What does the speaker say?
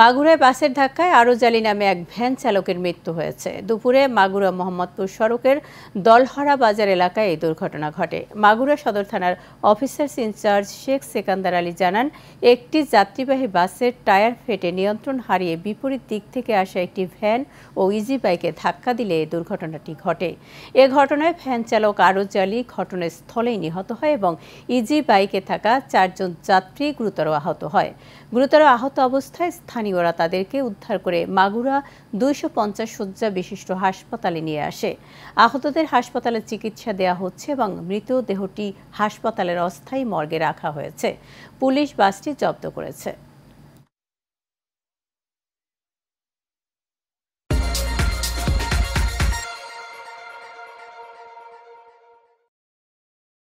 মাগুরায় বাসের ধাক্কায় জালি নামে এক ভ্যান চালকের মৃত্যু হয়েছে দুপুরে মাগুরা মোহাম্মদপুর সড়কের দলহরা বাজার এলাকায় এই দুর্ঘটনা ঘটে মাগুরা সদর থানার অফিসার্স ইনচার্জ শেখ সেকান্দার আলী জানান একটি যাত্রীবাহী বাসের টায়ার ফেটে নিয়ন্ত্রণ হারিয়ে বিপরীত দিক থেকে আসা একটি ভ্যান ও ইজি বাইকে ধাক্কা দিলে এই দুর্ঘটনাটি ঘটে এ ঘটনায় ভ্যান চালক জালি ঘটনাস্থলেই নিহত হয় এবং ইজি বাইকে থাকা চারজন যাত্রী গুরুতর আহত হয় গুরুতর আহত অবস্থায় স্থানীয়রা তাদেরকে উদ্ধার করে মাগুরা দুইশো পঞ্চাশ শয্যা বিশিষ্ট হাসপাতালে নিয়ে আসে আহতদের হাসপাতালে চিকিৎসা দেয়া হচ্ছে এবং মৃতদেহটি হাসপাতালের অস্থায়ী মর্গে রাখা হয়েছে পুলিশ বাসটি জব্দ করেছে